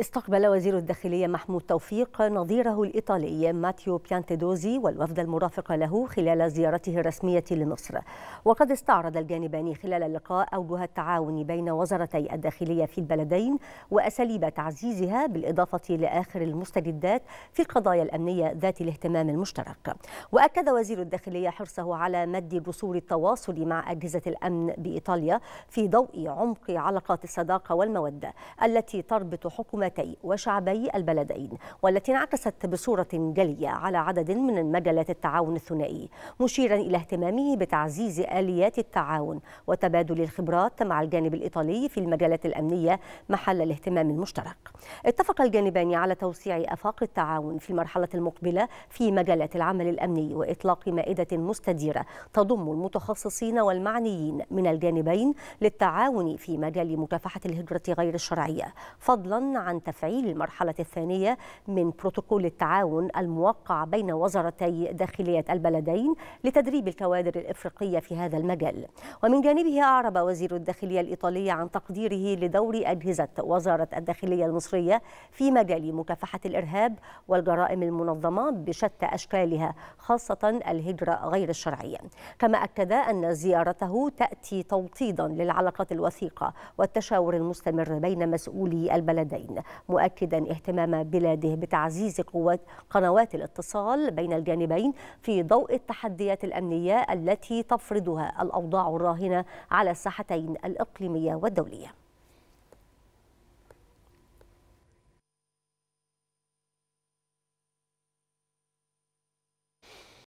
استقبل وزير الداخلية محمود توفيق نظيره الإيطالي ماتيو بيانتيدوزي والوفد المرافق له خلال زيارته الرسمية لمصر وقد استعرض الجانبان خلال اللقاء أوجه التعاون بين وزارتي الداخلية في البلدين وأساليب تعزيزها بالإضافة لآخر المستجدات في القضايا الأمنية ذات الاهتمام المشترك وأكد وزير الداخلية حرصه على مد جسور التواصل مع أجهزة الأمن بإيطاليا في ضوء عمق علاقات الصداقة والمودة التي تربط حكم حكومتي وشعبي البلدين والتي انعكست بصورة جلية على عدد من مجالات التعاون الثنائي مشيرا إلى اهتمامه بتعزيز آليات التعاون وتبادل الخبرات مع الجانب الإيطالي في المجالات الأمنية محل الاهتمام المشترك اتفق الجانبان على توسيع أفاق التعاون في المرحلة المقبلة في مجالات العمل الأمني وإطلاق مائدة مستديرة تضم المتخصصين والمعنيين من الجانبين للتعاون في مجال مكافحة الهجرة غير الشرعية فضلا عن عن تفعيل المرحلة الثانية من بروتوكول التعاون الموقع بين وزارتي داخلية البلدين لتدريب الكوادر الإفريقية في هذا المجال ومن جانبه أعرب وزير الداخلية الإيطالية عن تقديره لدور أجهزة وزارة الداخلية المصرية في مجال مكافحة الإرهاب والجرائم المنظمة بشتى أشكالها خاصة الهجرة غير الشرعية كما أكد أن زيارته تأتي توطيدا للعلاقات الوثيقة والتشاور المستمر بين مسؤولي البلدين مؤكدا اهتمام بلاده بتعزيز قوات قنوات الاتصال بين الجانبين في ضوء التحديات الأمنية التي تفرضها الأوضاع الراهنة على الساحتين الإقليمية والدولية